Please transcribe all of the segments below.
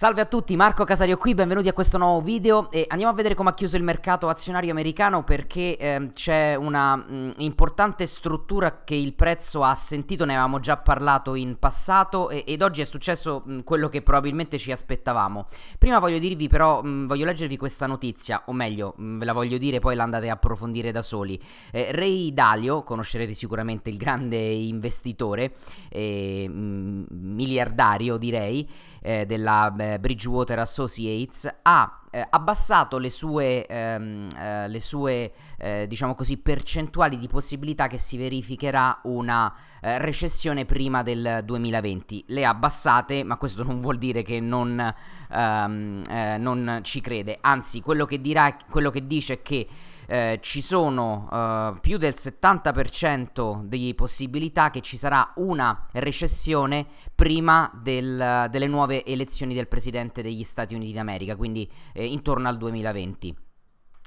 Salve a tutti, Marco Casario qui, benvenuti a questo nuovo video e andiamo a vedere come ha chiuso il mercato azionario americano perché eh, c'è una mh, mm, importante struttura che il prezzo ha sentito, ne avevamo già parlato in passato e, ed oggi è successo mh, mm, quello che probabilmente ci aspettavamo. Prima voglio dirvi però, mh, mm, voglio leggervi questa notizia, o meglio, ve la voglio dire poi la andate a approfondire da soli. Eh, Ray Dalio, conoscerete sicuramente il grande investitore, eh, miliardario direi, eh, della... Beh, eh, Bridgewater Associates ha eh, abbassato le sue, ehm, eh, le sue eh, diciamo così, percentuali di possibilità che si verificherà una eh, recessione prima del 2020. Le ha abbassate, ma questo non vuol dire che non, ehm, eh, non ci crede, anzi quello che, dirà, quello che dice è che eh, ci sono eh, più del 70% di possibilità che ci sarà una recessione prima del, delle nuove elezioni del Presidente degli Stati Uniti d'America, quindi eh, intorno al 2020.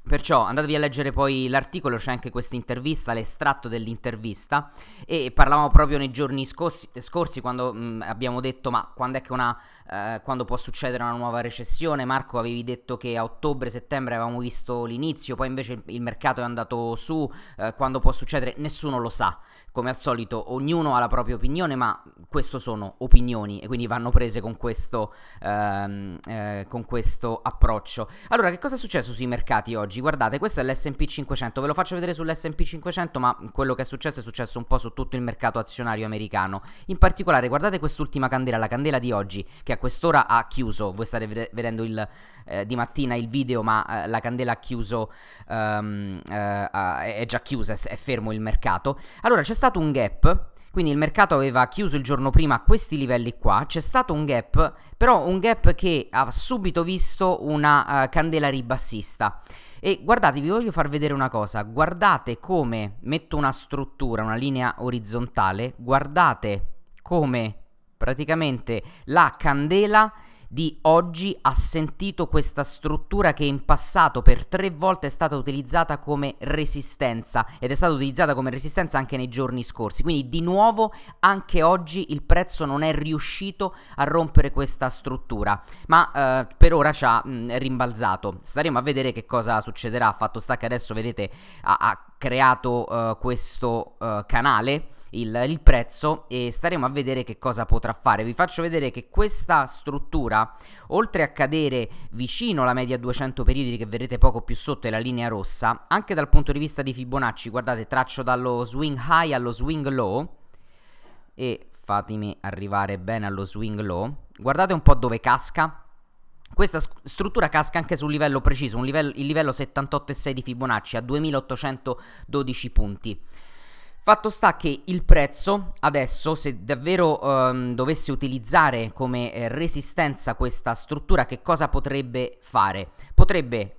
Perciò andatevi a leggere poi l'articolo, c'è anche questa intervista, l'estratto dell'intervista e parlavamo proprio nei giorni scorsi, scorsi quando mh, abbiamo detto ma quando è che una, eh, quando può succedere una nuova recessione, Marco avevi detto che a ottobre-settembre avevamo visto l'inizio, poi invece il mercato è andato su, eh, quando può succedere nessuno lo sa, come al solito ognuno ha la propria opinione ma questo sono opinioni e quindi vanno prese con questo, ehm, eh, con questo, approccio. Allora, che cosa è successo sui mercati oggi? Guardate, questo è l'SP 500, ve lo faccio vedere sull'SP 500, ma quello che è successo è successo un po' su tutto il mercato azionario americano. In particolare, guardate quest'ultima candela, la candela di oggi, che a quest'ora ha chiuso. Voi state vedendo il, eh, di mattina il video, ma eh, la candela ha chiuso, ehm, eh, è già chiusa, è fermo il mercato. Allora, c'è stato un gap quindi il mercato aveva chiuso il giorno prima a questi livelli qua, c'è stato un gap, però un gap che ha subito visto una uh, candela ribassista. E guardate, vi voglio far vedere una cosa, guardate come metto una struttura, una linea orizzontale, guardate come praticamente la candela di oggi ha sentito questa struttura che in passato per tre volte è stata utilizzata come resistenza ed è stata utilizzata come resistenza anche nei giorni scorsi. Quindi di nuovo anche oggi il prezzo non è riuscito a rompere questa struttura, ma eh, per ora ci ha mh, mm, rimbalzato. Staremo a vedere che cosa succederà. Fatto sta che adesso vedete ha, ha creato uh, questo uh, canale il, il prezzo e staremo a vedere che cosa potrà fare. Vi faccio vedere che questa struttura, oltre a cadere vicino alla media 200 periodi che vedrete poco più sotto è la linea rossa, anche dal punto di vista di Fibonacci, guardate, traccio dallo swing high allo swing low e fatemi arrivare bene allo swing low. Guardate un po' dove casca. Questa struttura casca anche sul livello preciso, livello, il livello 78,6 di Fibonacci a 2812 punti. Fatto sta che il prezzo adesso, se davvero um, dovesse utilizzare come eh, resistenza questa struttura, che cosa potrebbe fare? Potrebbe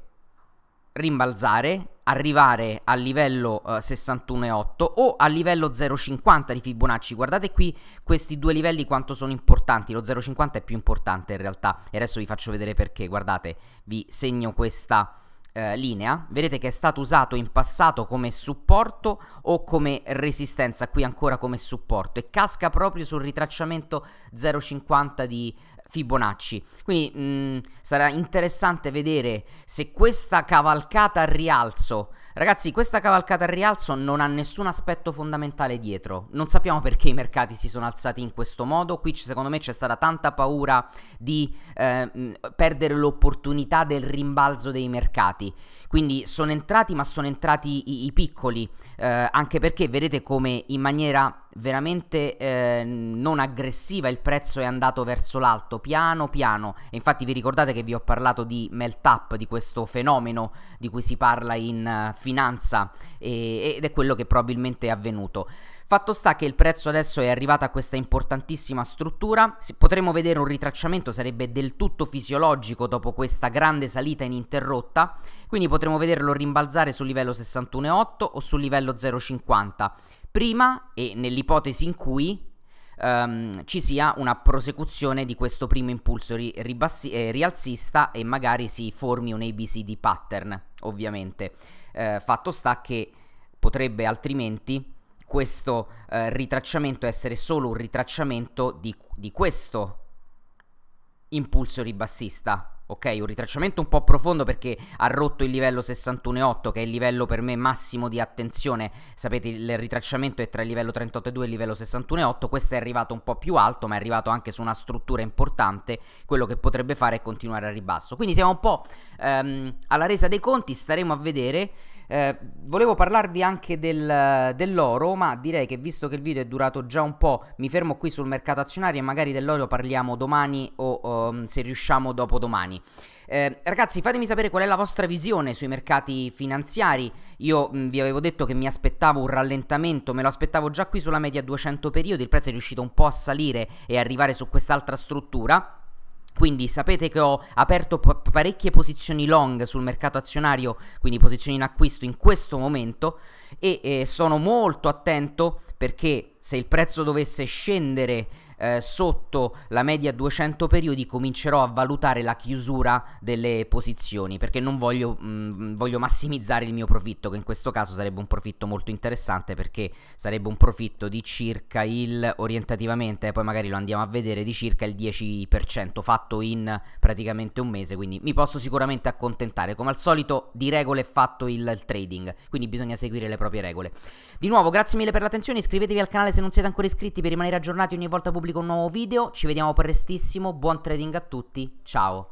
rimbalzare, arrivare al livello eh, 61,8 o al livello 0,50 di Fibonacci. Guardate qui questi due livelli quanto sono importanti. Lo 0,50 è più importante in realtà e adesso vi faccio vedere perché. Guardate, vi segno questa eh, linea, vedete che è stato usato in passato come supporto o come resistenza, qui ancora come supporto e casca proprio sul ritracciamento 0,50 di Fibonacci. Quindi mh, mm, sarà interessante vedere se questa cavalcata al rialzo Ragazzi, questa cavalcata al rialzo non ha nessun aspetto fondamentale dietro. Non sappiamo perché i mercati si sono alzati in questo modo. Qui secondo me c'è stata tanta paura di eh, perdere l'opportunità del rimbalzo dei mercati. Quindi sono entrati, ma sono entrati i, i piccoli, eh, anche perché vedete come in maniera veramente eh, non aggressiva, il prezzo è andato verso l'alto, piano piano. E infatti vi ricordate che vi ho parlato di melt up, di questo fenomeno di cui si parla in uh, finanza e, ed è quello che probabilmente è avvenuto. Fatto sta che il prezzo adesso è arrivato a questa importantissima struttura, potremmo vedere un ritracciamento, sarebbe del tutto fisiologico dopo questa grande salita ininterrotta, quindi potremmo vederlo rimbalzare sul livello 61,8 o sul livello 0,50 prima e nell'ipotesi in cui um, ci sia una prosecuzione di questo primo impulso ri- ribassi- eh, rialzista e magari si formi un ABCD pattern, ovviamente. Eh, fatto sta che potrebbe altrimenti questo eh, ritracciamento essere solo un ritracciamento di, di questo impulso ribassista ok? Un ritracciamento un po' profondo perché ha rotto il livello 61.8 che è il livello per me massimo di attenzione, sapete il ritracciamento è tra il livello 38.2 e il livello 61.8, questo è arrivato un po' più alto ma è arrivato anche su una struttura importante, quello che potrebbe fare è continuare a ribasso, quindi siamo un po' ehm, alla resa dei conti, staremo a vedere eh, volevo parlarvi anche del, dell'oro, ma direi che visto che il video è durato già un po', mi fermo qui sul mercato azionario e magari dell'oro parliamo domani o um, se riusciamo dopodomani. Eh, ragazzi, fatemi sapere qual è la vostra visione sui mercati finanziari. Io mh, mm, vi avevo detto che mi aspettavo un rallentamento, me lo aspettavo già qui sulla media 200 periodi, il prezzo è riuscito un po' a salire e arrivare su quest'altra struttura. Quindi sapete che ho aperto p- parecchie posizioni long sul mercato azionario, quindi posizioni in acquisto in questo momento e eh, sono molto attento perché se il prezzo dovesse scendere eh, sotto la media 200 periodi comincerò a valutare la chiusura delle posizioni perché non voglio, mh, mm, voglio massimizzare il mio profitto che in questo caso sarebbe un profitto molto interessante perché sarebbe un profitto di circa il orientativamente poi magari lo andiamo a vedere di circa il 10% fatto in praticamente un mese quindi mi posso sicuramente accontentare come al solito di regole è fatto il, il trading quindi bisogna seguire le proprie regole di nuovo grazie mille per l'attenzione iscrivetevi al canale se non siete ancora iscritti per rimanere aggiornati ogni volta pubblico pubblico un nuovo video, ci vediamo prestissimo, buon trading a tutti, ciao!